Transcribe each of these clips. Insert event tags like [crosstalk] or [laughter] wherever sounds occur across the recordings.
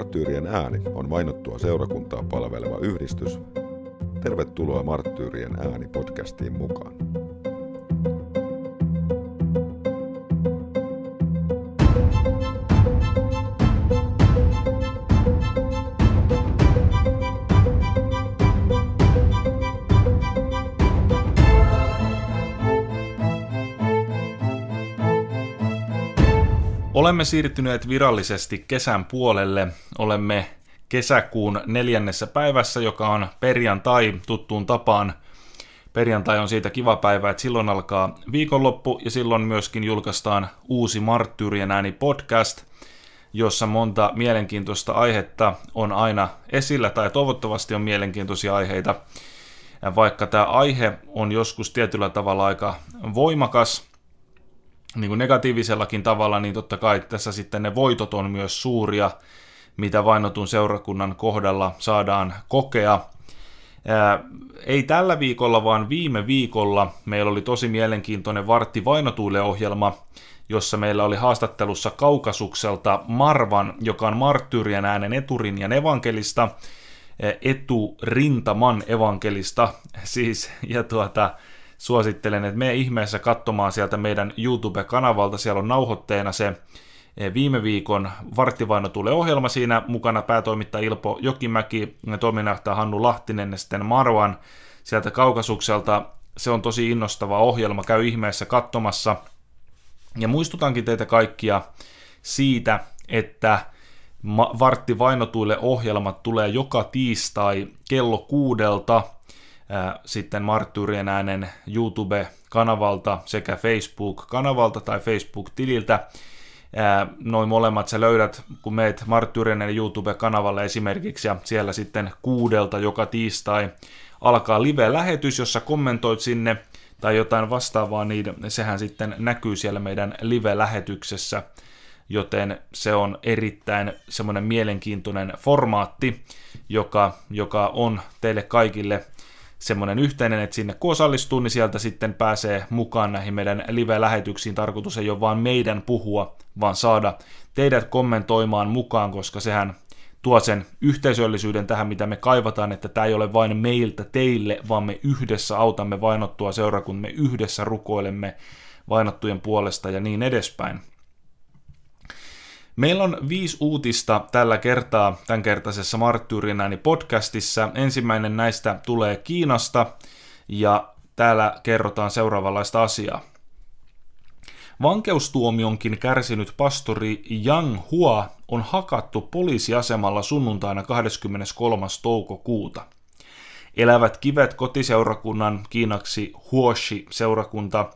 Marttyyrien ääni on vainottua seurakuntaa palveleva yhdistys. Tervetuloa Marttyyrien ääni podcastiin mukaan. olemme siirtyneet virallisesti kesän puolelle. Olemme kesäkuun neljännessä päivässä, joka on perjantai tuttuun tapaan. Perjantai on siitä kiva päivä, että silloin alkaa viikonloppu ja silloin myöskin julkaistaan uusi Marttyyrien ääni podcast, jossa monta mielenkiintoista aihetta on aina esillä tai toivottavasti on mielenkiintoisia aiheita. Vaikka tämä aihe on joskus tietyllä tavalla aika voimakas – niin kuin negatiivisellakin tavalla, niin totta kai tässä sitten ne voitot on myös suuria, mitä vainotun seurakunnan kohdalla saadaan kokea. Ää, ei tällä viikolla, vaan viime viikolla meillä oli tosi mielenkiintoinen Vartti vainotuille ohjelma, jossa meillä oli haastattelussa Kaukasukselta Marvan, joka on marttyyrien äänen eturinjan evankelista, eturintaman evankelista siis, ja tuota, suosittelen, että me ihmeessä katsomaan sieltä meidän YouTube-kanavalta, siellä on nauhoitteena se eh, viime viikon Varttivaino tulee ohjelma siinä mukana päätoimittaja Ilpo Jokimäki, toiminnanjohtaja Hannu Lahtinen ja sitten Marwan sieltä Kaukasukselta. Se on tosi innostava ohjelma, käy ihmeessä katsomassa. Ja muistutankin teitä kaikkia siitä, että Vartti Vainotuille ohjelmat tulee joka tiistai kello kuudelta – sitten Marttuurien äänen YouTube-kanavalta sekä Facebook-kanavalta tai Facebook-tililtä. Noin molemmat sä löydät, kun meet Marttyyrien YouTube-kanavalle esimerkiksi, ja siellä sitten kuudelta joka tiistai alkaa live-lähetys, jossa kommentoit sinne tai jotain vastaavaa, niin sehän sitten näkyy siellä meidän live-lähetyksessä, joten se on erittäin semmoinen mielenkiintoinen formaatti, joka, joka on teille kaikille – semmoinen yhteinen, että sinne kun osallistuu, niin sieltä sitten pääsee mukaan näihin meidän live-lähetyksiin. Tarkoitus ei ole vaan meidän puhua, vaan saada teidät kommentoimaan mukaan, koska sehän tuo sen yhteisöllisyyden tähän, mitä me kaivataan, että tämä ei ole vain meiltä teille, vaan me yhdessä autamme vainottua seuraa, me yhdessä rukoilemme vainottujen puolesta ja niin edespäin. Meillä on viisi uutista tällä kertaa tämänkertaisessa Marttyyrinäni podcastissa. Ensimmäinen näistä tulee Kiinasta ja täällä kerrotaan seuraavanlaista asiaa. Vankeustuomionkin kärsinyt pastori Yang Hua on hakattu poliisiasemalla sunnuntaina 23. toukokuuta. Elävät kivet kotiseurakunnan kiinaksi Huoshi-seurakunta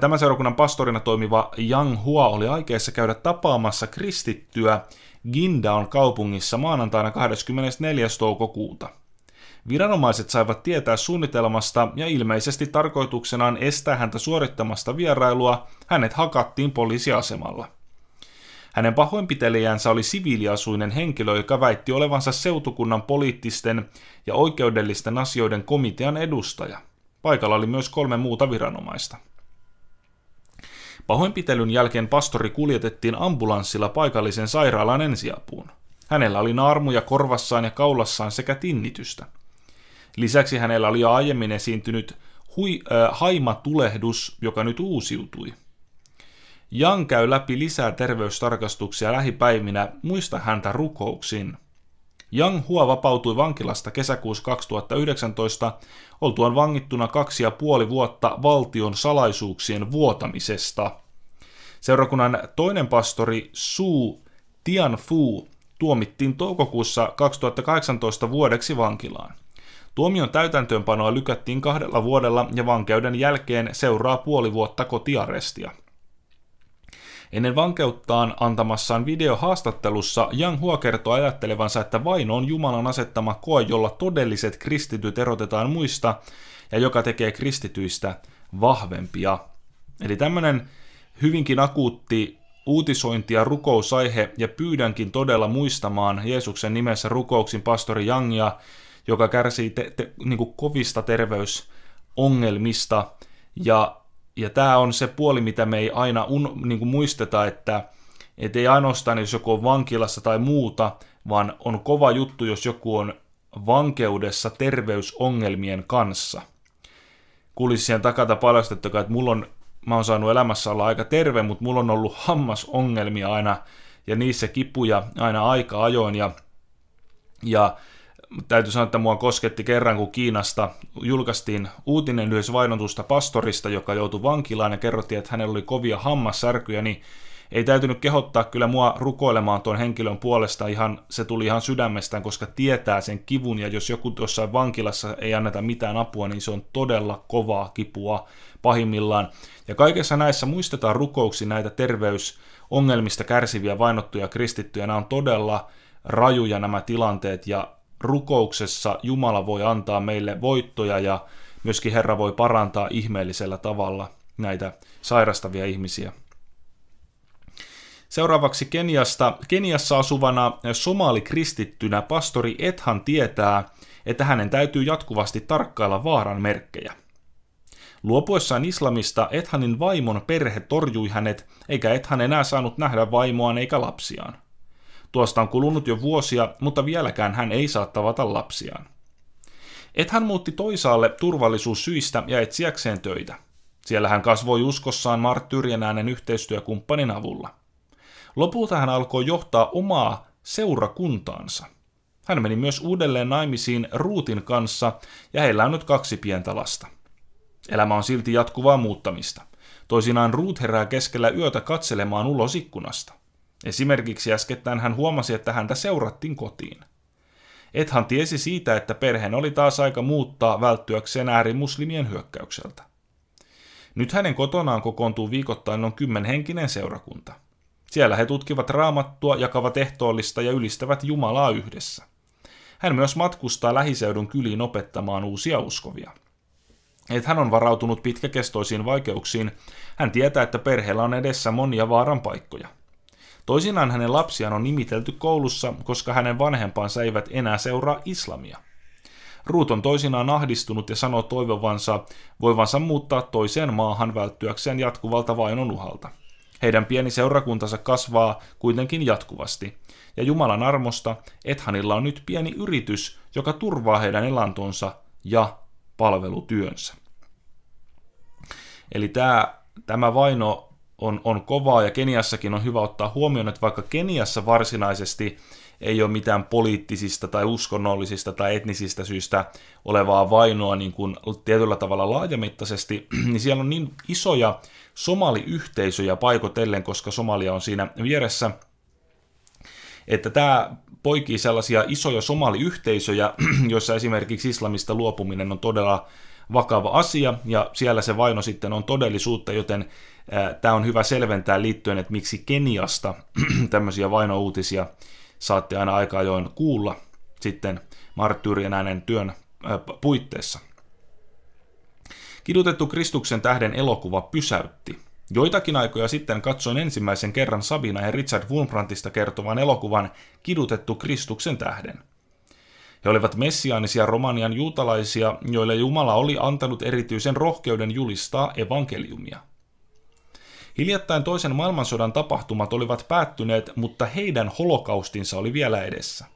Tämän seurakunnan pastorina toimiva Yang Hua oli aikeessa käydä tapaamassa kristittyä Gindaon kaupungissa maanantaina 24. toukokuuta. Viranomaiset saivat tietää suunnitelmasta ja ilmeisesti tarkoituksenaan estää häntä suorittamasta vierailua, hänet hakattiin poliisiasemalla. Hänen pahoinpitelijänsä oli siviiliasuinen henkilö, joka väitti olevansa seutukunnan poliittisten ja oikeudellisten asioiden komitean edustaja. Paikalla oli myös kolme muuta viranomaista. Pahoinpitelyn jälkeen pastori kuljetettiin ambulanssilla paikallisen sairaalan ensiapuun. Hänellä oli naarmuja korvassaan ja kaulassaan sekä tinnitystä. Lisäksi hänellä oli aiemmin esiintynyt hui, äh, haimatulehdus, joka nyt uusiutui. Jan käy läpi lisää terveystarkastuksia lähipäivinä, muista häntä rukouksin. Yang Hua vapautui vankilasta kesäkuussa 2019 oltuaan vangittuna kaksi ja puoli vuotta valtion salaisuuksien vuotamisesta. Seurakunnan toinen pastori Su Tianfu tuomittiin toukokuussa 2018 vuodeksi vankilaan. Tuomion täytäntöönpanoa lykättiin kahdella vuodella ja vankeuden jälkeen seuraa puoli vuotta kotiarestia. Ennen vankeuttaan antamassaan videohaastattelussa Young Hua kertoo ajattelevansa, että vaino on Jumalan asettama koe, jolla todelliset kristityt erotetaan muista ja joka tekee kristityistä vahvempia. Eli tämmöinen hyvinkin akuutti uutisointi ja rukousaihe ja pyydänkin todella muistamaan Jeesuksen nimessä rukouksin pastori Jangia, joka kärsii te, te, niin kovista terveysongelmista ja ja tämä on se puoli, mitä me ei aina un, niin kuin muisteta, että et ei ainoastaan, jos joku on vankilassa tai muuta, vaan on kova juttu, jos joku on vankeudessa terveysongelmien kanssa. Kulissien takata paljastettakaa, että mulla on, mä oon saanut elämässä olla aika terve, mutta mulla on ollut hammasongelmia aina ja niissä kipuja aina aika ajoin ja, ja täytyy sanoa, että mua kosketti kerran, kun Kiinasta julkaistiin uutinen lyhyessä vainotusta pastorista, joka joutui vankilaan ja kerrottiin, että hänellä oli kovia hammassärkyjä, niin ei täytynyt kehottaa kyllä mua rukoilemaan tuon henkilön puolesta, ihan, se tuli ihan sydämestään, koska tietää sen kivun, ja jos joku tuossa vankilassa ei anneta mitään apua, niin se on todella kovaa kipua pahimmillaan. Ja kaikessa näissä muistetaan rukouksi näitä terveysongelmista kärsiviä vainottuja kristittyjä, nämä on todella rajuja nämä tilanteet, ja rukouksessa Jumala voi antaa meille voittoja ja myöskin Herra voi parantaa ihmeellisellä tavalla näitä sairastavia ihmisiä. Seuraavaksi Keniasta. Keniassa asuvana somalikristittynä pastori Ethan tietää, että hänen täytyy jatkuvasti tarkkailla vaaran merkkejä. Luopuessaan islamista Ethanin vaimon perhe torjui hänet, eikä Ethan enää saanut nähdä vaimoaan eikä lapsiaan. Tuosta on kulunut jo vuosia, mutta vieläkään hän ei saa tavata lapsiaan. Et hän muutti toisaalle turvallisuussyistä ja etsiäkseen töitä. Siellä hän kasvoi uskossaan marttyyrien äänen yhteistyökumppanin avulla. Lopulta hän alkoi johtaa omaa seurakuntaansa. Hän meni myös uudelleen naimisiin Ruutin kanssa ja heillä on nyt kaksi pientä lasta. Elämä on silti jatkuvaa muuttamista. Toisinaan Ruut herää keskellä yötä katselemaan ulos ikkunasta – Esimerkiksi äskettäin hän huomasi, että häntä seurattiin kotiin. Ethan tiesi siitä, että perheen oli taas aika muuttaa välttyäkseen äärimuslimien hyökkäykseltä. Nyt hänen kotonaan kokoontuu viikoittain noin kymmenhenkinen seurakunta. Siellä he tutkivat raamattua, jakavat ehtoollista ja ylistävät Jumalaa yhdessä. Hän myös matkustaa lähiseudun kyliin opettamaan uusia uskovia. Et hän on varautunut pitkäkestoisiin vaikeuksiin. Hän tietää, että perheellä on edessä monia vaaran paikkoja. Toisinaan hänen lapsiaan on nimitelty koulussa, koska hänen vanhempansa eivät enää seuraa islamia. Ruut on toisinaan ahdistunut ja sanoo toivovansa voivansa muuttaa toiseen maahan välttyäkseen jatkuvalta vainon uhalta. Heidän pieni seurakuntansa kasvaa kuitenkin jatkuvasti, ja Jumalan armosta Ethanilla on nyt pieni yritys, joka turvaa heidän elantonsa ja palvelutyönsä. Eli tämä, tämä vaino on, on kovaa ja Keniassakin on hyvä ottaa huomioon, että vaikka Keniassa varsinaisesti ei ole mitään poliittisista tai uskonnollisista tai etnisistä syistä olevaa vainoa niin kuin tietyllä tavalla laajamittaisesti, [clears throat] niin siellä on niin isoja somaliyhteisöjä paikotellen, koska Somalia on siinä vieressä, että tämä poikii sellaisia isoja somaliyhteisöjä, [clears throat] joissa esimerkiksi islamista luopuminen on todella vakava asia, ja siellä se vaino sitten on todellisuutta, joten Tämä on hyvä selventää liittyen, että miksi Keniasta [clears throat] tämmöisiä vainouutisia saatte aina aika ajoin kuulla sitten marttyyrien äänen työn puitteissa. Kidutettu Kristuksen tähden elokuva pysäytti. Joitakin aikoja sitten katsoin ensimmäisen kerran Sabina ja Richard Wurmbrandista kertovan elokuvan Kidutettu Kristuksen tähden. He olivat messiaanisia romanian juutalaisia, joille Jumala oli antanut erityisen rohkeuden julistaa evankeliumia. Hiljattain toisen maailmansodan tapahtumat olivat päättyneet, mutta heidän holokaustinsa oli vielä edessä.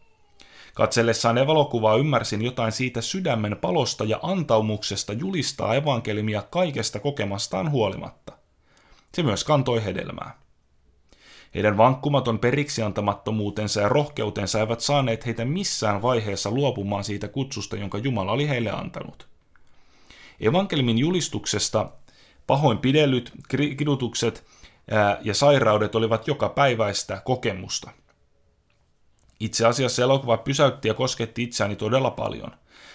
Katsellessaan evalokuvaa ymmärsin jotain siitä sydämen palosta ja antaumuksesta julistaa evankelimia kaikesta kokemastaan huolimatta. Se myös kantoi hedelmää. Heidän vankkumaton periksiantamattomuutensa ja rohkeutensa eivät saaneet heitä missään vaiheessa luopumaan siitä kutsusta, jonka Jumala oli heille antanut. Evankelmin julistuksesta Pahoinpidellyt, kidutukset ja sairaudet olivat joka päiväistä kokemusta. Itse asiassa elokuva pysäytti ja kosketti itseäni todella paljon.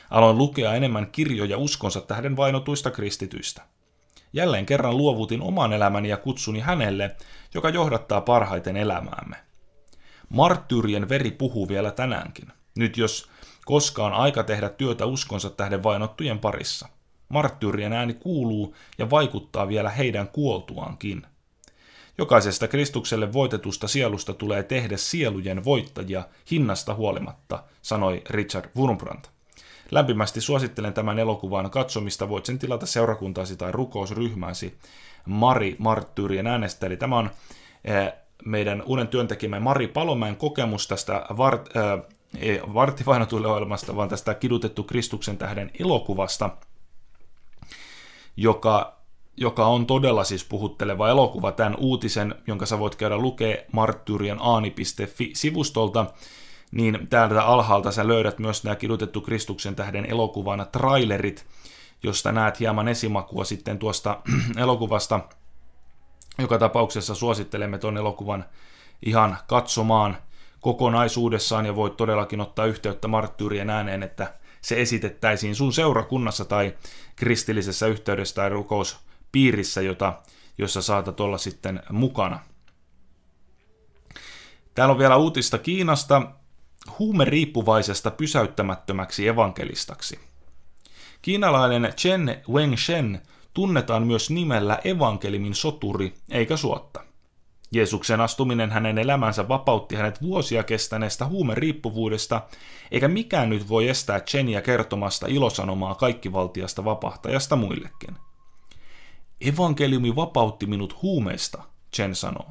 Aloin lukea enemmän kirjoja uskonsa tähden vainotuista kristityistä. Jälleen kerran luovutin oman elämäni ja kutsuni hänelle, joka johdattaa parhaiten elämäämme. Marttyyrien veri puhuu vielä tänäänkin, nyt jos koskaan aika tehdä työtä uskonsa tähden vainottujen parissa. Marttyyrien ääni kuuluu ja vaikuttaa vielä heidän kuoltuaankin. Jokaisesta Kristukselle voitetusta sielusta tulee tehdä sielujen voittajia hinnasta huolimatta, sanoi Richard Wurmbrand. Lämpimästi suosittelen tämän elokuvan katsomista. Voit sen tilata seurakuntaasi tai rukousryhmäsi. Mari Marttyyrien äänestä. Eli tämä on eh, meidän uuden työntekijämme Mari Palomäen kokemus tästä vart, äh, eh, ei eh, varttivainotuille ohjelmasta, vaan tästä Kidutettu Kristuksen tähden elokuvasta – joka, joka on todella siis puhutteleva elokuva. Tämän uutisen, jonka sä voit käydä lukee marttyyrien aani.fi-sivustolta, niin täältä alhaalta sä löydät myös nämä kidutettu Kristuksen tähden elokuvana trailerit, josta näet hieman esimakua sitten tuosta [clears throat] elokuvasta. Joka tapauksessa suosittelemme tuon elokuvan ihan katsomaan kokonaisuudessaan ja voit todellakin ottaa yhteyttä marttyyrien ääneen, että se esitettäisiin sun seurakunnassa tai kristillisessä yhteydessä tai rukouspiirissä, jota, jossa saatat olla sitten mukana. Täällä on vielä uutista Kiinasta huumeriippuvaisesta pysäyttämättömäksi evankelistaksi. Kiinalainen Chen Wengshen tunnetaan myös nimellä evankelimin soturi eikä suotta. Jeesuksen astuminen hänen elämänsä vapautti hänet vuosia kestäneestä huumeriippuvuudesta, eikä mikään nyt voi estää Cheniä kertomasta ilosanomaa kaikkivaltiasta vapahtajasta muillekin. Evankeliumi vapautti minut huumeesta, Chen sanoo.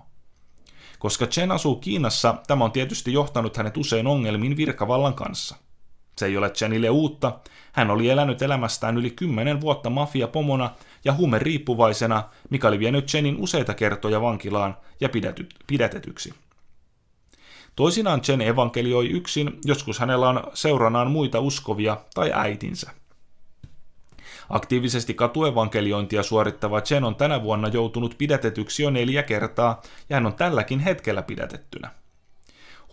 Koska Chen asuu Kiinassa, tämä on tietysti johtanut hänet usein ongelmiin virkavallan kanssa. Se ei ole Chenille uutta, hän oli elänyt elämästään yli kymmenen vuotta mafiapomona ja huumeriippuvaisena, mikä oli vienyt Chenin useita kertoja vankilaan ja pidäty, pidätetyksi. Toisinaan Chen evankelioi yksin, joskus hänellä on seuranaan muita uskovia tai äitinsä. Aktiivisesti katuevankeliointia suorittava Chen on tänä vuonna joutunut pidätetyksi jo neljä kertaa ja hän on tälläkin hetkellä pidätettynä.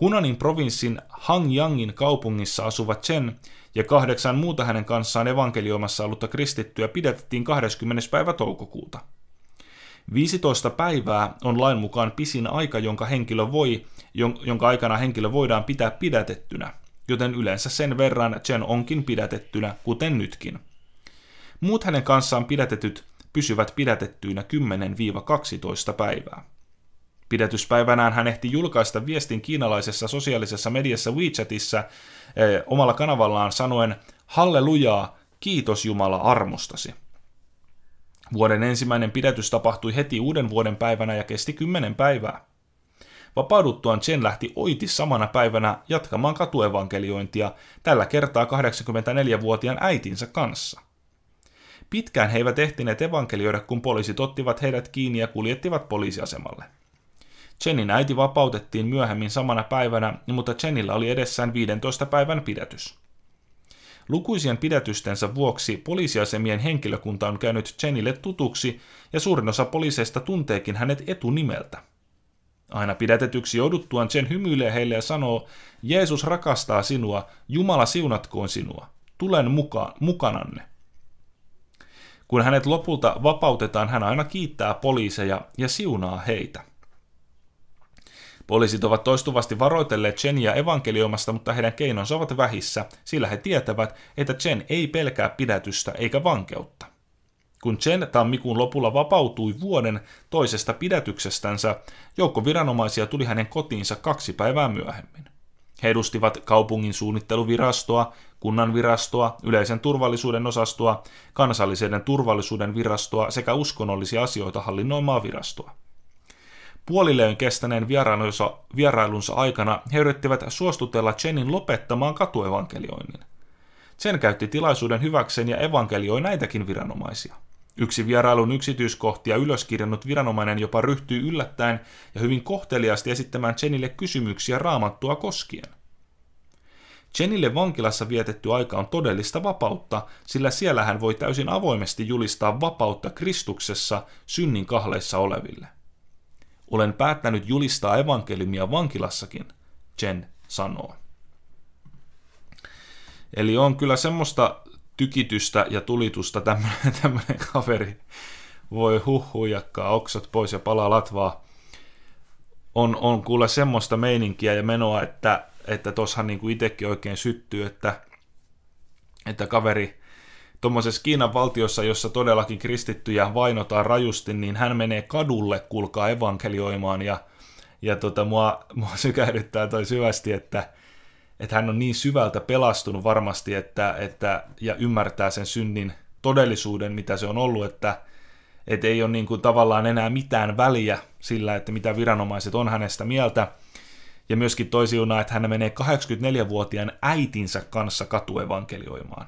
Hunanin provinssin Hangyangin kaupungissa asuva Chen ja kahdeksan muuta hänen kanssaan evankelioimassa ollutta kristittyä pidätettiin 20. päivä toukokuuta. 15 päivää on lain mukaan pisin aika, jonka, henkilö voi, jonka aikana henkilö voidaan pitää pidätettynä, joten yleensä sen verran Chen onkin pidätettynä, kuten nytkin. Muut hänen kanssaan pidätetyt pysyvät pidätettyinä 10-12 päivää. Pidätyspäivänään hän ehti julkaista viestin kiinalaisessa sosiaalisessa mediassa WeChatissa eh, omalla kanavallaan sanoen Hallelujaa, kiitos Jumala armostasi. Vuoden ensimmäinen pidätys tapahtui heti uuden vuoden päivänä ja kesti kymmenen päivää. Vapauduttuaan Chen lähti oiti samana päivänä jatkamaan katuevankeliointia, tällä kertaa 84-vuotiaan äitinsä kanssa. Pitkään he eivät ehtineet evankelioida, kun poliisit ottivat heidät kiinni ja kuljettivat poliisiasemalle. Chenin äiti vapautettiin myöhemmin samana päivänä, mutta Chenillä oli edessään 15 päivän pidätys. Lukuisien pidätystensä vuoksi poliisiasemien henkilökunta on käynyt Chenille tutuksi ja suurin osa poliiseista tunteekin hänet etunimeltä. Aina pidätetyksi jouduttuaan Chen hymyilee heille ja sanoo, Jeesus rakastaa sinua, Jumala siunatkoon sinua, tulen mukaan, mukananne. Kun hänet lopulta vapautetaan, hän aina kiittää poliiseja ja siunaa heitä. Poliisit ovat toistuvasti varoitelleet Chenia evankeliumasta, mutta heidän keinonsa ovat vähissä, sillä he tietävät, että Chen ei pelkää pidätystä eikä vankeutta. Kun Chen tammikuun lopulla vapautui vuoden toisesta pidätyksestänsä, joukko viranomaisia tuli hänen kotiinsa kaksi päivää myöhemmin. He edustivat kaupungin suunnitteluvirastoa, kunnanvirastoa, yleisen turvallisuuden osastoa, kansallisen turvallisuuden virastoa sekä uskonnollisia asioita hallinnoimaa virastoa. Puolilleen kestäneen vierailunsa, vierailunsa aikana he yrittivät suostutella Chenin lopettamaan katuevankelioinnin. Chen käytti tilaisuuden hyväkseen ja evankelioi näitäkin viranomaisia. Yksi vierailun yksityiskohtia ylöskirjannut viranomainen jopa ryhtyi yllättäen ja hyvin kohteliaasti esittämään Chenille kysymyksiä raamattua koskien. Chenille vankilassa vietetty aika on todellista vapautta, sillä siellä hän voi täysin avoimesti julistaa vapautta Kristuksessa synnin kahleissa oleville. Olen päättänyt julistaa evankeliumia vankilassakin, Chen sanoo. Eli on kyllä semmoista tykitystä ja tulitusta tämmöinen, [laughs] tämmöinen kaveri. Voi huhujakkaa, oksat pois ja palaa latvaa. On, on kuule semmoista meininkiä ja menoa, että että tossahan niin kuin itsekin oikein syttyy, että, että kaveri tuommoisessa Kiinan valtiossa, jossa todellakin kristittyjä vainotaan rajusti, niin hän menee kadulle, kulkaa evankelioimaan ja, ja tota, mua, mua [laughs] sykähdyttää toi syvästi, että, että hän on niin syvältä pelastunut varmasti että, että, ja ymmärtää sen synnin todellisuuden, mitä se on ollut, että, että ei ole niin kuin tavallaan enää mitään väliä sillä, että mitä viranomaiset on hänestä mieltä. Ja myöskin toisiuna, että hän menee 84-vuotiaan äitinsä kanssa katuevankelioimaan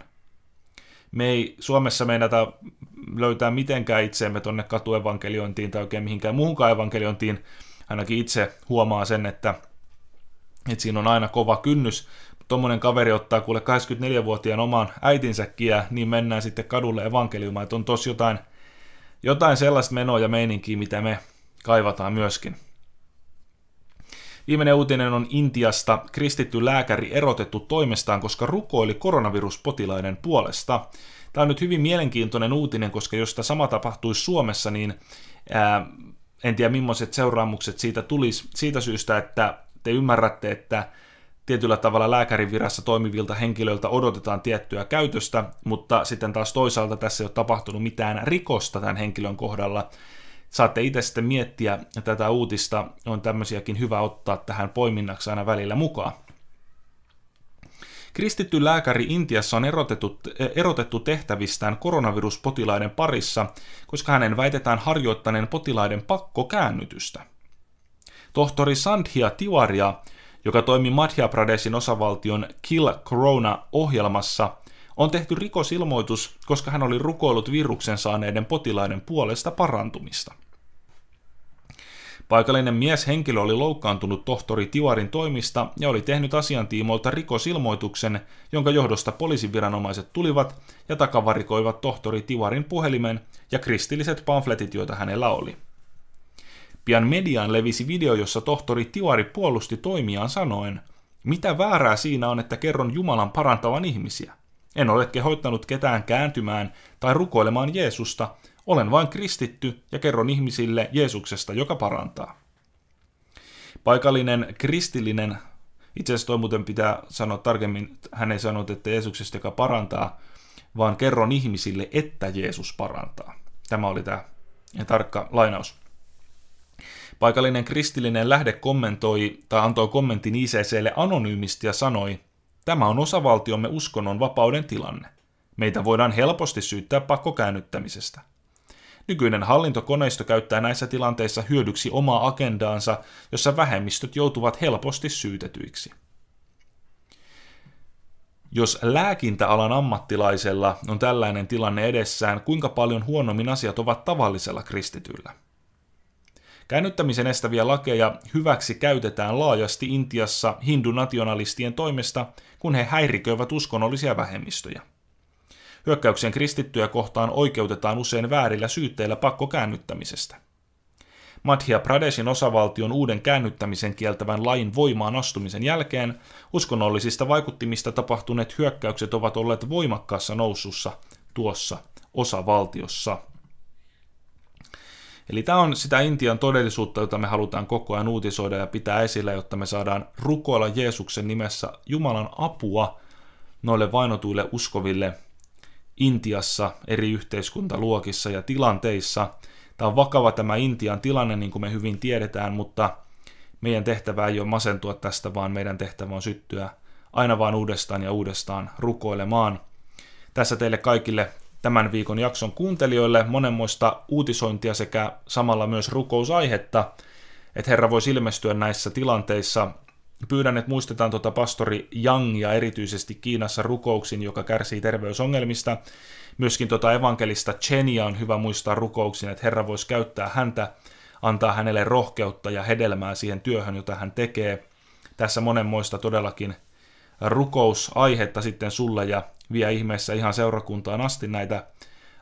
me ei Suomessa meinata löytää mitenkään itseemme tuonne katuevankeliointiin tai oikein mihinkään muuhunkaan evankeliointiin. Ainakin itse huomaa sen, että, että siinä on aina kova kynnys. Tuommoinen kaveri ottaa kuule 24 vuotiaan oman äitinsäkin ja niin mennään sitten kadulle evankeliumaan. Että on tosi jotain, jotain sellaista menoa ja meininkiä, mitä me kaivataan myöskin. Viimeinen uutinen on Intiasta. Kristitty lääkäri erotettu toimestaan, koska rukoili koronaviruspotilaiden puolesta. Tämä on nyt hyvin mielenkiintoinen uutinen, koska jos tämä sama tapahtuisi Suomessa, niin ää, en tiedä millaiset seuraamukset siitä tulisi siitä syystä, että te ymmärrätte, että tietyllä tavalla lääkärin virassa toimivilta henkilöiltä odotetaan tiettyä käytöstä, mutta sitten taas toisaalta tässä ei ole tapahtunut mitään rikosta tämän henkilön kohdalla, Saatte itse sitten miettiä tätä uutista, on tämmöisiäkin hyvä ottaa tähän poiminnaksi aina välillä mukaan. Kristitty lääkäri Intiassa on erotettu, erotettu tehtävistään koronaviruspotilaiden parissa, koska hänen väitetään harjoittaneen potilaiden pakkokäännytystä. Tohtori Sandhya Tiwaria, joka toimi Madhya Pradeshin osavaltion Kill Corona-ohjelmassa, on tehty rikosilmoitus, koska hän oli rukoillut viruksen saaneiden potilaiden puolesta parantumista. Paikallinen mieshenkilö oli loukkaantunut tohtori Tiwarin toimista ja oli tehnyt asiantiimoilta rikosilmoituksen, jonka johdosta poliisiviranomaiset tulivat ja takavarikoivat tohtori Tiwarin puhelimen ja kristilliset pamfletit, joita hänellä oli. Pian mediaan levisi video, jossa tohtori Tiwari puolusti toimiaan sanoen, mitä väärää siinä on, että kerron Jumalan parantavan ihmisiä? En ole kehoittanut ketään kääntymään tai rukoilemaan Jeesusta, olen vain kristitty ja kerron ihmisille Jeesuksesta, joka parantaa. Paikallinen kristillinen, itse asiassa toi muuten pitää sanoa tarkemmin, hän ei sanonut, että Jeesuksesta, joka parantaa, vaan kerron ihmisille, että Jeesus parantaa. Tämä oli tämä tarkka lainaus. Paikallinen kristillinen lähde kommentoi tai antoi kommentin ICClle anonyymisti ja sanoi, tämä on osavaltiomme uskonnon vapauden tilanne. Meitä voidaan helposti syyttää pakkokäännyttämisestä. Nykyinen hallintokoneisto käyttää näissä tilanteissa hyödyksi omaa agendaansa, jossa vähemmistöt joutuvat helposti syytetyiksi. Jos lääkintäalan ammattilaisella on tällainen tilanne edessään, kuinka paljon huonommin asiat ovat tavallisella kristityllä? Käännyttämisen estäviä lakeja hyväksi käytetään laajasti Intiassa hindunationalistien toimesta, kun he häiriköivät uskonnollisia vähemmistöjä – Hyökkäyksen kristittyjä kohtaan oikeutetaan usein väärillä syytteillä pakkokäännyttämisestä. Madhya Pradesin osavaltion uuden käännyttämisen kieltävän lain voimaan astumisen jälkeen uskonnollisista vaikuttimista tapahtuneet hyökkäykset ovat olleet voimakkaassa nousussa tuossa osavaltiossa. Eli tämä on sitä Intian todellisuutta, jota me halutaan koko ajan uutisoida ja pitää esillä, jotta me saadaan rukoilla Jeesuksen nimessä Jumalan apua noille vainotuille uskoville Intiassa eri yhteiskuntaluokissa ja tilanteissa. Tämä on vakava tämä Intian tilanne, niin kuin me hyvin tiedetään, mutta meidän tehtävä ei ole masentua tästä, vaan meidän tehtävä on syttyä aina vaan uudestaan ja uudestaan rukoilemaan. Tässä teille kaikille tämän viikon jakson kuuntelijoille monenmoista uutisointia sekä samalla myös rukousaihetta, että Herra voisi ilmestyä näissä tilanteissa Pyydän, että muistetaan tuota pastori Yangia erityisesti Kiinassa rukouksin, joka kärsii terveysongelmista. Myöskin tuota evankelista Chenia on hyvä muistaa rukouksin, että Herra voisi käyttää häntä, antaa hänelle rohkeutta ja hedelmää siihen työhön, jota hän tekee. Tässä monenmoista todellakin rukousaihetta sitten sulle ja vie ihmeessä ihan seurakuntaan asti näitä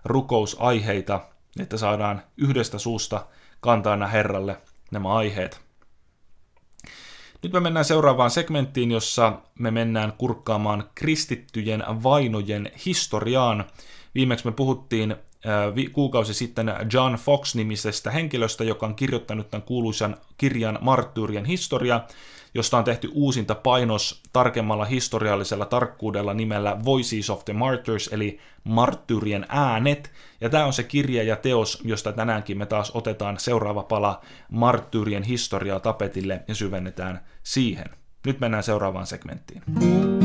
rukousaiheita, että saadaan yhdestä suusta kantaa nämä Herralle nämä aiheet. Nyt me mennään seuraavaan segmenttiin, jossa me mennään kurkkaamaan kristittyjen vainojen historiaan. Viimeksi me puhuttiin äh, kuukausi sitten John Fox-nimisestä henkilöstä, joka on kirjoittanut tämän kuuluisan kirjan Marttyyrien historia josta on tehty uusinta painos tarkemmalla historiallisella tarkkuudella nimellä Voices of the Martyrs, eli Marttyrien äänet. Ja tämä on se kirja ja teos, josta tänäänkin me taas otetaan seuraava pala Marttyrien historiaa tapetille ja syvennetään siihen. Nyt mennään seuraavaan segmenttiin. Mm-hmm.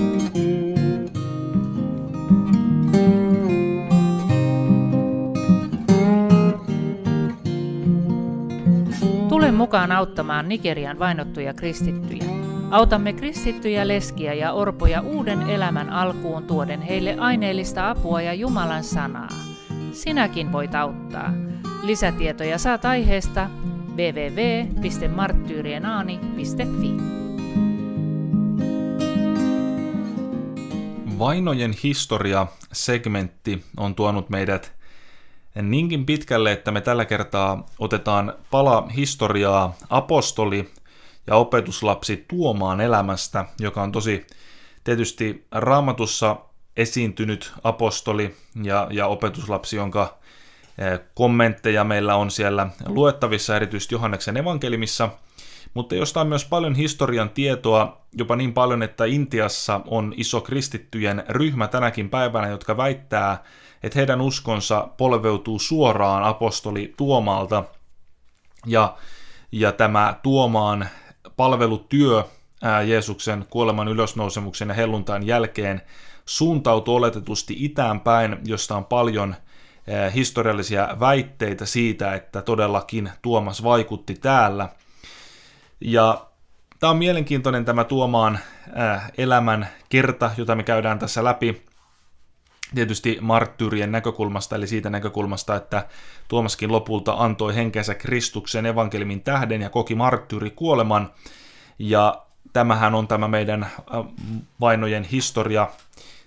mukaan auttamaan Nigerian vainottuja kristittyjä. Autamme kristittyjä leskiä ja orpoja uuden elämän alkuun tuoden heille aineellista apua ja Jumalan sanaa. Sinäkin voit auttaa. Lisätietoja saat aiheesta www.marttyyrienaani.fi. Vainojen historia-segmentti on tuonut meidät niinkin pitkälle, että me tällä kertaa otetaan pala historiaa apostoli ja opetuslapsi tuomaan elämästä, joka on tosi tietysti raamatussa esiintynyt apostoli ja, ja opetuslapsi, jonka eh, kommentteja meillä on siellä luettavissa, erityisesti Johanneksen evankelimissa, mutta josta on myös paljon historian tietoa, jopa niin paljon, että Intiassa on iso kristittyjen ryhmä tänäkin päivänä, jotka väittää, että heidän uskonsa polveutuu suoraan apostoli Tuomalta ja, ja tämä Tuomaan palvelutyö ää, Jeesuksen kuoleman ylösnousemuksen ja helluntain jälkeen suuntautuu oletetusti itään päin, josta on paljon ää, historiallisia väitteitä siitä, että todellakin Tuomas vaikutti täällä. Ja tämä on mielenkiintoinen tämä Tuomaan ää, elämän kerta, jota me käydään tässä läpi tietysti marttyyrien näkökulmasta, eli siitä näkökulmasta, että Tuomaskin lopulta antoi henkensä Kristuksen evankelimin tähden ja koki marttyyri kuoleman. Ja tämähän on tämä meidän äh, vainojen historia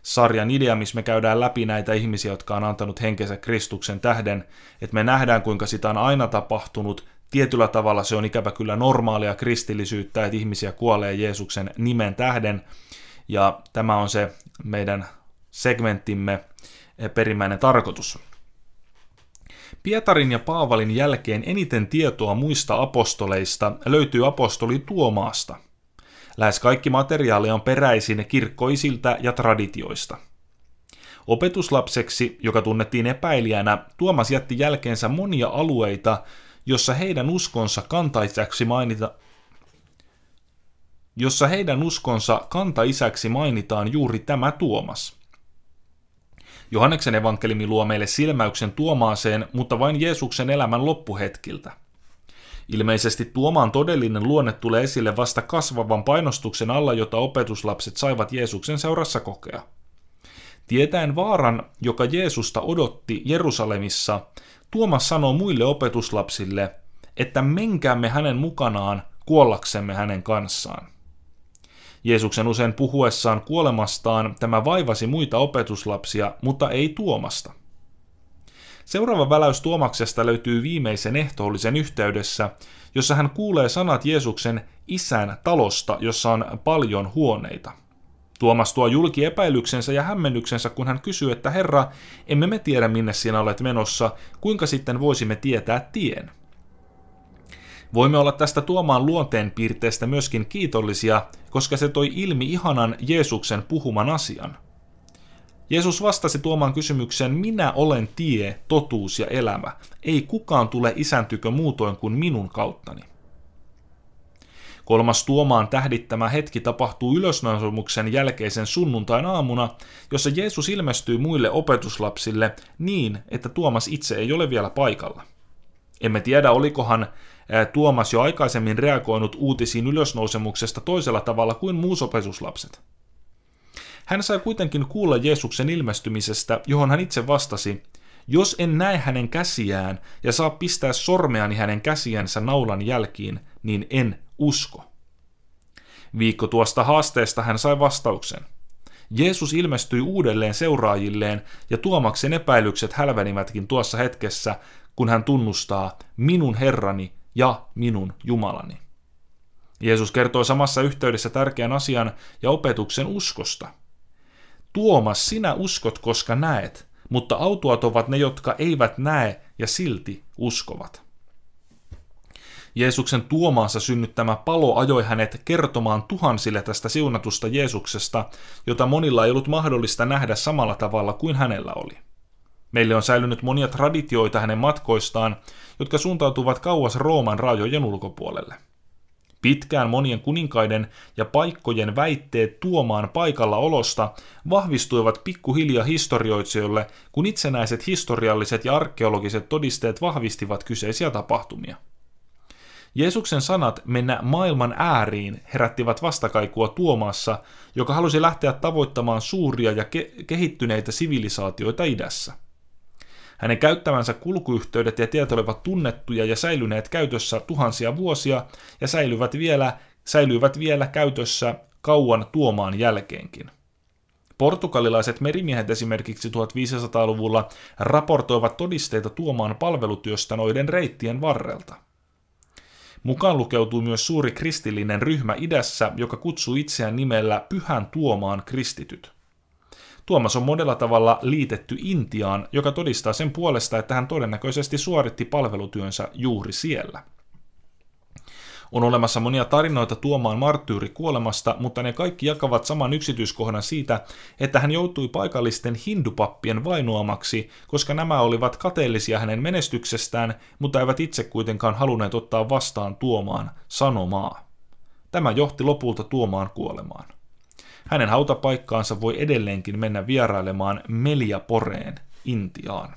sarjan idea, missä me käydään läpi näitä ihmisiä, jotka on antanut henkensä Kristuksen tähden, että me nähdään, kuinka sitä on aina tapahtunut. Tietyllä tavalla se on ikävä kyllä normaalia kristillisyyttä, että ihmisiä kuolee Jeesuksen nimen tähden, ja tämä on se meidän segmenttimme eh, perimmäinen tarkoitus. Pietarin ja Paavalin jälkeen eniten tietoa muista apostoleista löytyy apostoli Tuomaasta. Lähes kaikki materiaali on peräisin kirkkoisilta ja traditioista. Opetuslapseksi, joka tunnettiin epäilijänä, Tuomas jätti jälkeensä monia alueita, jossa heidän uskonsa kantaisaksi mainita, jossa heidän uskonsa kantaisäksi mainitaan juuri tämä Tuomas – Johanneksen evankeliumi luo meille silmäyksen Tuomaaseen, mutta vain Jeesuksen elämän loppuhetkiltä. Ilmeisesti Tuomaan todellinen luonne tulee esille vasta kasvavan painostuksen alla, jota opetuslapset saivat Jeesuksen seurassa kokea. Tietäen vaaran, joka Jeesusta odotti Jerusalemissa, Tuomas sanoo muille opetuslapsille, että menkäämme hänen mukanaan kuollaksemme hänen kanssaan. Jeesuksen usein puhuessaan kuolemastaan tämä vaivasi muita opetuslapsia, mutta ei Tuomasta. Seuraava väläys Tuomaksesta löytyy viimeisen ehtoollisen yhteydessä, jossa hän kuulee sanat Jeesuksen isän talosta, jossa on paljon huoneita. Tuomas tuo julki epäilyksensä ja hämmennyksensä, kun hän kysyy, että Herra, emme me tiedä minne sinä olet menossa, kuinka sitten voisimme tietää tien? Voimme olla tästä Tuomaan luonteenpiirteestä myöskin kiitollisia, koska se toi ilmi ihanan Jeesuksen puhuman asian. Jeesus vastasi Tuomaan kysymykseen, minä olen tie, totuus ja elämä. Ei kukaan tule isäntykö muutoin kuin minun kauttani. Kolmas Tuomaan tähdittämä hetki tapahtuu ylösnousumuksen jälkeisen sunnuntain aamuna, jossa Jeesus ilmestyy muille opetuslapsille niin, että Tuomas itse ei ole vielä paikalla. Emme tiedä, olikohan Tuomas jo aikaisemmin reagoinut uutisiin ylösnousemuksesta toisella tavalla kuin muusopetuslapset. Hän sai kuitenkin kuulla Jeesuksen ilmestymisestä, johon hän itse vastasi, jos en näe hänen käsiään ja saa pistää sormeani hänen käsiänsä naulan jälkiin, niin en usko. Viikko tuosta haasteesta hän sai vastauksen. Jeesus ilmestyi uudelleen seuraajilleen ja Tuomaksen epäilykset hälvenivätkin tuossa hetkessä, kun hän tunnustaa, minun herrani ja minun Jumalani. Jeesus kertoo samassa yhteydessä tärkeän asian ja opetuksen uskosta. Tuomas, sinä uskot, koska näet, mutta autuat ovat ne, jotka eivät näe ja silti uskovat. Jeesuksen tuomaansa synnyttämä palo ajoi hänet kertomaan tuhansille tästä siunatusta Jeesuksesta, jota monilla ei ollut mahdollista nähdä samalla tavalla kuin hänellä oli. Meille on säilynyt monia traditioita hänen matkoistaan, jotka suuntautuvat kauas Rooman rajojen ulkopuolelle. Pitkään monien kuninkaiden ja paikkojen väitteet tuomaan paikalla olosta vahvistuivat pikkuhiljaa historioitsijoille, kun itsenäiset historialliset ja arkeologiset todisteet vahvistivat kyseisiä tapahtumia. Jeesuksen sanat mennä maailman ääriin herättivät vastakaikua Tuomassa, joka halusi lähteä tavoittamaan suuria ja ke- kehittyneitä sivilisaatioita idässä. Hänen käyttämänsä kulkuyhteydet ja tiet olivat tunnettuja ja säilyneet käytössä tuhansia vuosia ja säilyvät vielä, säilyivät vielä käytössä kauan tuomaan jälkeenkin. Portugalilaiset merimiehet esimerkiksi 1500-luvulla raportoivat todisteita tuomaan palvelutyöstä noiden reittien varrelta. Mukaan lukeutuu myös suuri kristillinen ryhmä idässä, joka kutsuu itseään nimellä Pyhän Tuomaan kristityt. Tuomas on monella tavalla liitetty Intiaan, joka todistaa sen puolesta, että hän todennäköisesti suoritti palvelutyönsä juuri siellä. On olemassa monia tarinoita Tuomaan marttyyri kuolemasta, mutta ne kaikki jakavat saman yksityiskohdan siitä, että hän joutui paikallisten hindupappien vainoamaksi, koska nämä olivat kateellisia hänen menestyksestään, mutta eivät itse kuitenkaan halunneet ottaa vastaan Tuomaan sanomaa. Tämä johti lopulta Tuomaan kuolemaan. Hänen hautapaikkaansa voi edelleenkin mennä vierailemaan Meliaporeen Intiaan.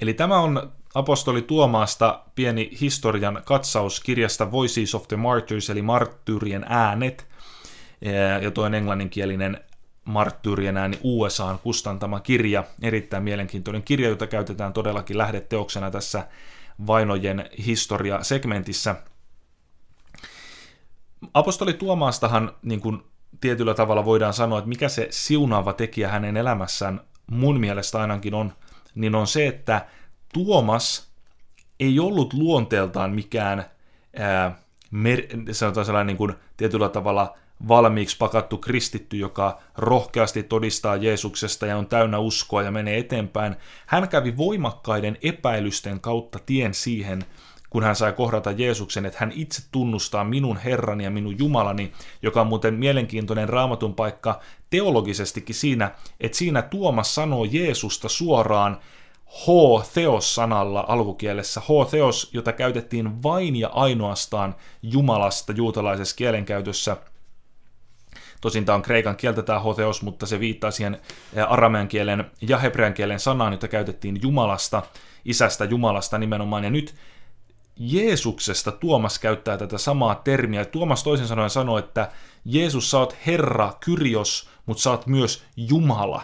Eli tämä on apostoli Tuomaasta pieni historian katsaus kirjasta Voices of the Martyrs, eli Marttyyrien äänet, eh, ja toinen englanninkielinen Marttyyrien ääni on kustantama kirja. Erittäin mielenkiintoinen kirja, jota käytetään todellakin lähdeteoksena tässä Vainojen historia-segmentissä – apostoli Tuomaastahan niin kuin tietyllä tavalla voidaan sanoa, että mikä se siunaava tekijä hänen elämässään mun mielestä ainakin on, niin on se, että Tuomas ei ollut luonteeltaan mikään ää, mer- sanotaan sellainen niin kuin tietyllä tavalla valmiiksi pakattu kristitty, joka rohkeasti todistaa Jeesuksesta ja on täynnä uskoa ja menee eteenpäin. Hän kävi voimakkaiden epäilysten kautta tien siihen, kun hän sai kohdata Jeesuksen, että hän itse tunnustaa minun Herrani ja minun Jumalani, joka on muuten mielenkiintoinen raamatun paikka teologisestikin siinä, että siinä Tuomas sanoo Jeesusta suoraan H-theos-sanalla alkukielessä. H-theos, jota käytettiin vain ja ainoastaan Jumalasta juutalaisessa kielenkäytössä – Tosin tämä on kreikan kieltä tämä hoteos, mutta se viittaa siihen aramean kielen ja hebrean kielen sanaan, jota käytettiin Jumalasta, isästä Jumalasta nimenomaan. Ja nyt Jeesuksesta Tuomas käyttää tätä samaa termiä. Tuomas toisen sanoen sanoo, että Jeesus, sä oot Herra, Kyrios, mutta sä oot myös Jumala.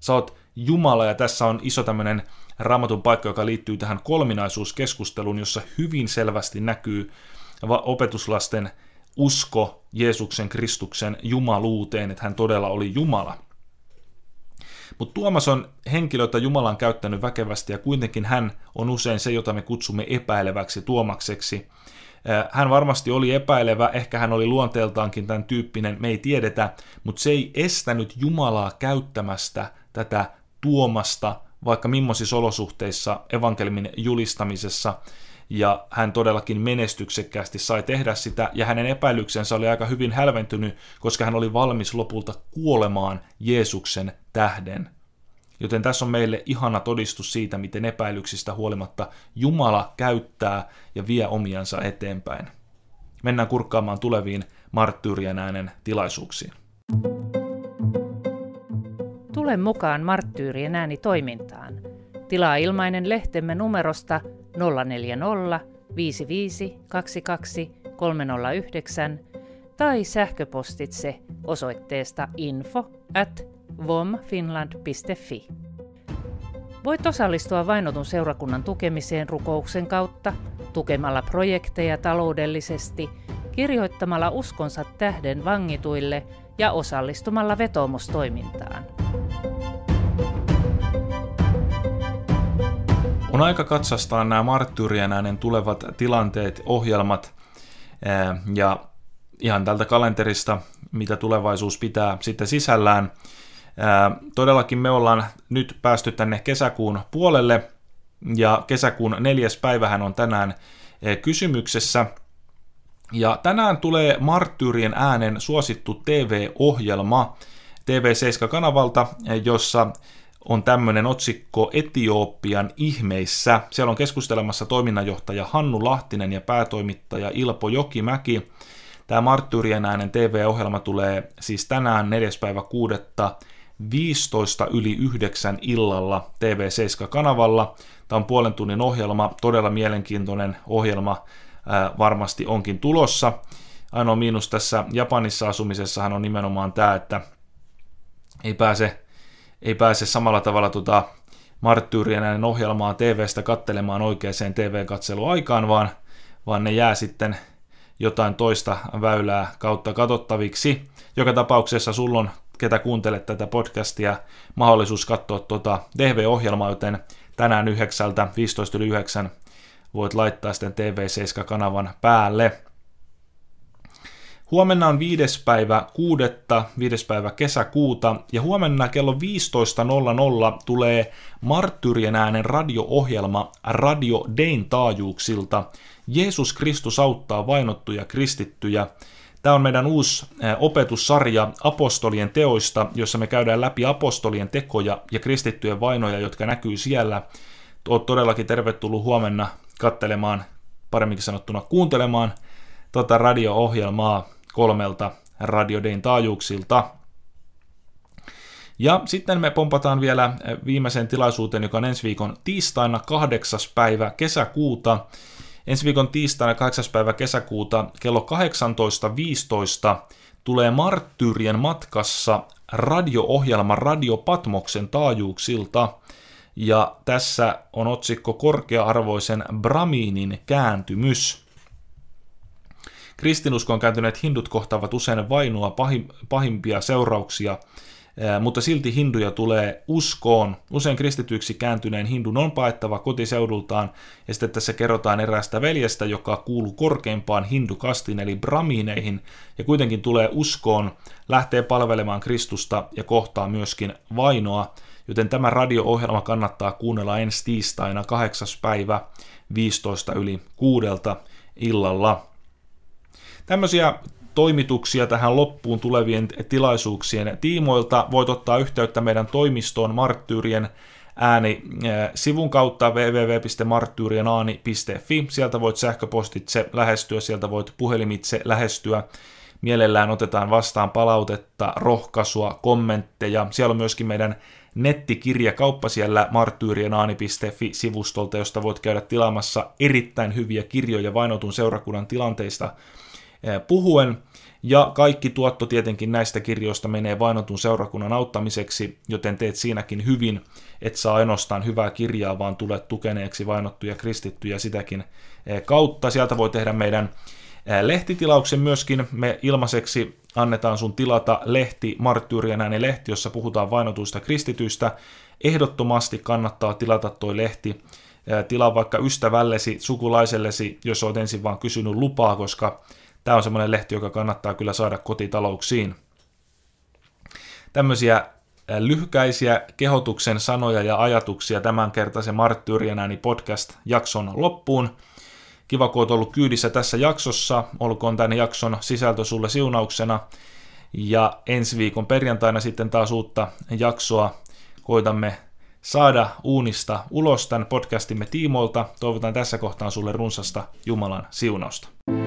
Sä oot Jumala ja tässä on iso tämmöinen raamatun paikka, joka liittyy tähän kolminaisuuskeskusteluun, jossa hyvin selvästi näkyy opetuslasten usko Jeesuksen Kristuksen jumaluuteen, että hän todella oli Jumala. Mutta Tuomas on henkilö, jota Jumala on käyttänyt väkevästi ja kuitenkin hän on usein se, jota me kutsumme epäileväksi Tuomakseksi. Hän varmasti oli epäilevä, ehkä hän oli luonteeltaankin tämän tyyppinen, me ei tiedetä, mutta se ei estänyt Jumalaa käyttämästä tätä Tuomasta, vaikka millaisissa olosuhteissa evankelmin julistamisessa – ja hän todellakin menestyksekkäästi sai tehdä sitä, ja hänen epäilyksensä oli aika hyvin hälventynyt, koska hän oli valmis lopulta kuolemaan Jeesuksen tähden. Joten tässä on meille ihana todistus siitä, miten epäilyksistä huolimatta Jumala käyttää ja vie omiansa eteenpäin. Mennään kurkkaamaan tuleviin marttyyrien äänen tilaisuuksiin. Tule mukaan marttyyrien ääni toimintaan. Tilaa ilmainen lehtemme numerosta – 040 55 22 309 tai sähköpostitse osoitteesta info at vomfinland.fi. Voit osallistua vainotun seurakunnan tukemiseen rukouksen kautta, tukemalla projekteja taloudellisesti, kirjoittamalla uskonsa tähden vangituille ja osallistumalla vetomustoimintaan. On aika katsastaa nämä marttyyrien äänen tulevat tilanteet, ohjelmat ja ihan tältä kalenterista, mitä tulevaisuus pitää sitten sisällään. Todellakin me ollaan nyt päästy tänne kesäkuun puolelle ja kesäkuun neljäs päivähän on tänään kysymyksessä. Ja tänään tulee Marttyyrien äänen suosittu TV-ohjelma TV7-kanavalta, jossa on tämmöinen otsikko Etiopian ihmeissä. Siellä on keskustelemassa toiminnanjohtaja Hannu Lahtinen ja päätoimittaja Ilpo Jokimäki. Tämä Marttyyrien äänen TV-ohjelma tulee siis tänään 4. päivä 6. 15 yli 9 illalla TV7-kanavalla. Tämä on puolen tunnin ohjelma, todella mielenkiintoinen ohjelma ää, varmasti onkin tulossa. Ainoa miinus tässä Japanissa asumisessahan on nimenomaan tämä, että ei pääse ei pääse samalla tavalla tuota marttyyrien ohjelmaa TV-stä kattelemaan oikeaan TV-katseluaikaan, vaan, vaan ne jää sitten jotain toista väylää kautta katsottaviksi. Joka tapauksessa sulla on, ketä kuuntelet tätä podcastia, mahdollisuus katsoa tuota TV-ohjelmaa, joten tänään 9.15.9 voit laittaa sitten TV7-kanavan päälle. Huomenna on viides päivä kuudetta viides päivä kesäkuuta ja huomenna kello 15.00 tulee Marttyrien äänen radio-ohjelma Radio Dein taajuuksilta. Jeesus Kristus auttaa vainottuja kristittyjä. Tämä on meidän uusi opetussarja apostolien teoista, jossa me käydään läpi apostolien tekoja ja kristittyjen vainoja, jotka näkyy siellä. Olet todellakin tervetullut huomenna kattelemaan, paremminkin sanottuna kuuntelemaan, tuota radio-ohjelmaa kolmelta Radio Dayn taajuuksilta. Ja sitten me pompataan vielä eh, viimeiseen tilaisuuteen, joka on ensi viikon tiistaina 8. päivä kesäkuuta. Ensi viikon tiistaina 8. päivä kesäkuuta kello 18.15 tulee Marttyyrien matkassa radio-ohjelma Radio Patmoksen taajuuksilta. Ja tässä on otsikko Korkea-arvoisen Bramiinin kääntymys. Kristinuskoon kääntyneet hindut kohtaavat usein vainoa pahimpia seurauksia, mutta silti hinduja tulee uskoon. Usein kristityksi kääntyneen hindun on paettava kotiseudultaan, ja sitten tässä kerrotaan eräästä veljestä, joka kuuluu korkeimpaan hindukastiin, eli bramiineihin, ja kuitenkin tulee uskoon, lähtee palvelemaan Kristusta ja kohtaa myöskin vainoa, joten tämä radio-ohjelma kannattaa kuunnella ensi tiistaina 8. päivä 15 yli kuudelta illalla. Tämmöisiä toimituksia tähän loppuun tulevien tilaisuuksien tiimoilta voit ottaa yhteyttä meidän toimistoon Marttyyrien ääni sivun kautta www.marttyyrienaani.fi. Sieltä voit sähköpostitse lähestyä, sieltä voit puhelimitse lähestyä. Mielellään otetaan vastaan palautetta, rohkaisua, kommentteja. Siellä on myöskin meidän nettikirjakauppa siellä marttyyrienaani.fi-sivustolta, josta voit käydä tilaamassa erittäin hyviä kirjoja vainotun seurakunnan tilanteista – Eh, puhuen. Ja kaikki tuotto tietenkin näistä kirjoista menee vainotun seurakunnan auttamiseksi, joten teet siinäkin hyvin, et saa ainoastaan hyvää kirjaa, vaan tulet tukeneeksi vainottuja kristittyjä sitäkin eh, kautta. Sieltä voi tehdä meidän eh, lehtitilauksen myöskin. Me ilmaiseksi annetaan sun tilata lehti, Marttyyrien ääni lehti, jossa puhutaan vainotuista kristityistä. Ehdottomasti kannattaa tilata toi lehti. Tilaa vaikka ystävällesi, sukulaisellesi, jos olet ensin vaan kysynyt lupaa, koska Tämä on semmoinen lehti, joka kannattaa kyllä saada kotitalouksiin. Tämmöisiä lyhkäisiä kehotuksen sanoja ja ajatuksia Tämän kertaisen Marttyyrien ääni podcast-jakson loppuun. Kiva, kun olet ollut kyydissä tässä jaksossa. Olkoon tämän jakson sisältö sulle siunauksena. Ja ensi viikon perjantaina sitten taas uutta jaksoa. Koitamme saada uunista ulos tämän podcastimme tiimoilta. Toivotan tässä kohtaa sulle runsasta Jumalan siunausta. Mm.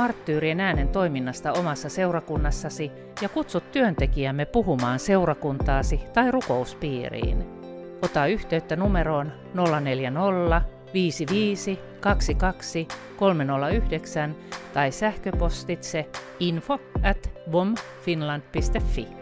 marttyyrien äänen toiminnasta omassa seurakunnassasi ja kutsut työntekijämme puhumaan seurakuntaasi tai rukouspiiriin. Ota yhteyttä numeroon 040 55 22 309 tai sähköpostitse info at bomfinland.fi.